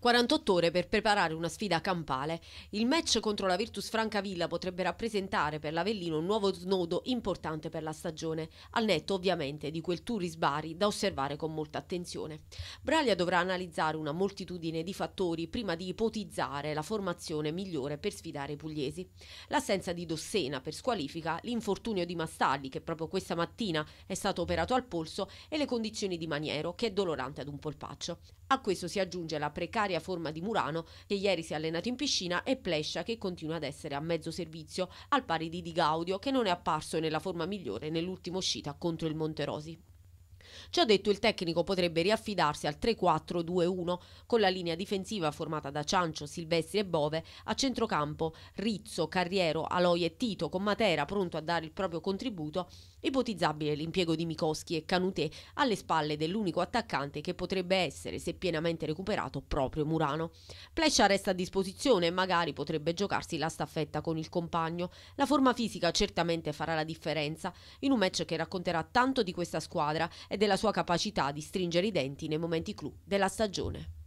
48 ore per preparare una sfida campale. Il match contro la Virtus Francavilla potrebbe rappresentare per l'Avellino un nuovo snodo importante per la stagione, al netto ovviamente di quel tour Bari da osservare con molta attenzione. Braglia dovrà analizzare una moltitudine di fattori prima di ipotizzare la formazione migliore per sfidare i pugliesi. L'assenza di Dossena per squalifica, l'infortunio di Mastalli che proprio questa mattina è stato operato al polso e le condizioni di Maniero che è dolorante ad un polpaccio. A questo si aggiunge la precaria precaria forma di Murano che ieri si è allenato in piscina e Plescia che continua ad essere a mezzo servizio, al pari di Di Gaudio che non è apparso nella forma migliore nell'ultima uscita contro il Monterosi. Ciò detto, il tecnico potrebbe riaffidarsi al 3-4-2-1 con la linea difensiva formata da Ciancio, Silvestri e Bove, a centrocampo Rizzo, Carriero, Aloy e Tito, con Matera pronto a dare il proprio contributo, ipotizzabile l'impiego di Mikoschi e Canutè alle spalle dell'unico attaccante che potrebbe essere, se pienamente recuperato, proprio Murano. Plescia resta a disposizione e magari potrebbe giocarsi la staffetta con il compagno. La forma fisica certamente farà la differenza in un match che racconterà tanto di questa squadra e della della sua capacità di stringere i denti nei momenti clou della stagione.